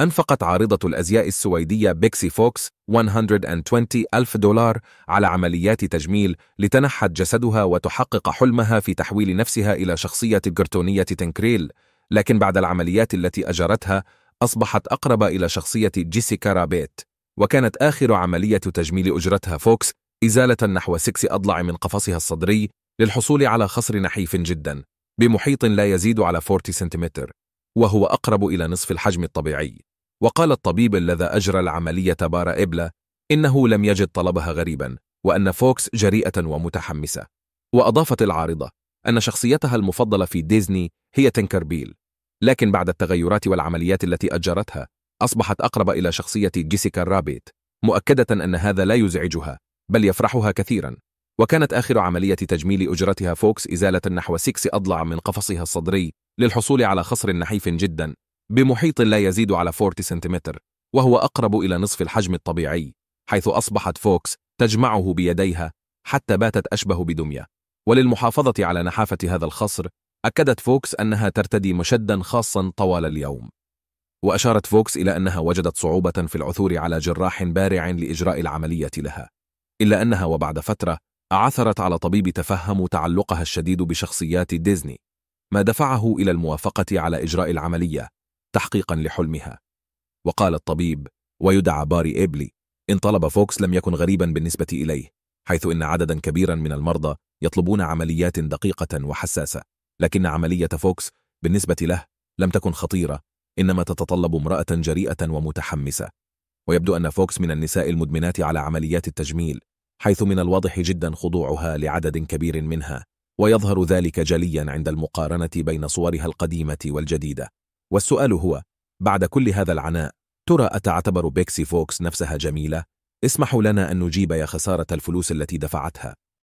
أنفقت عارضة الأزياء السويدية بيكسي فوكس 120 ألف دولار على عمليات تجميل لتنحت جسدها وتحقق حلمها في تحويل نفسها إلى شخصية كرتونية تنكريل لكن بعد العمليات التي أجرتها أصبحت أقرب إلى شخصية جيسيكا رابيت وكانت آخر عملية تجميل أجرتها فوكس إزالة نحو سكس أضلع من قفصها الصدري للحصول على خصر نحيف جدا بمحيط لا يزيد على 40 سنتيمتر وهو أقرب إلى نصف الحجم الطبيعي وقال الطبيب الذي أجرى العملية بار إبلا إنه لم يجد طلبها غريبا وأن فوكس جريئة ومتحمسة وأضافت العارضة أن شخصيتها المفضلة في ديزني هي تنكربيل لكن بعد التغيرات والعمليات التي أجرتها أصبحت أقرب إلى شخصية جيسيكا رابيت مؤكدة أن هذا لا يزعجها بل يفرحها كثيرا وكانت آخر عملية تجميل أجرتها فوكس إزالة نحو 6 أضلع من قفصها الصدري للحصول على خصر نحيف جدا بمحيط لا يزيد على 40 سنتيمتر وهو أقرب إلى نصف الحجم الطبيعي حيث أصبحت فوكس تجمعه بيديها حتى باتت أشبه بدمية وللمحافظة على نحافة هذا الخصر أكدت فوكس أنها ترتدي مشدا خاصا طوال اليوم وأشارت فوكس إلى أنها وجدت صعوبة في العثور على جراح بارع لإجراء العملية لها إلا أنها وبعد فترة عثرت على طبيب تفهم تعلقها الشديد بشخصيات ديزني ما دفعه إلى الموافقة على إجراء العملية تحقيقا لحلمها وقال الطبيب ويدعى باري إبلي إن طلب فوكس لم يكن غريبا بالنسبة إليه حيث إن عددا كبيرا من المرضى يطلبون عمليات دقيقة وحساسة لكن عملية فوكس بالنسبة له لم تكن خطيرة إنما تتطلب امرأة جريئة ومتحمسة ويبدو أن فوكس من النساء المدمنات على عمليات التجميل حيث من الواضح جدا خضوعها لعدد كبير منها ويظهر ذلك جليا عند المقارنة بين صورها القديمة والجديدة والسؤال هو بعد كل هذا العناء ترى أتعتبر بيكسي فوكس نفسها جميلة؟ اسمحوا لنا أن نجيب يا خسارة الفلوس التي دفعتها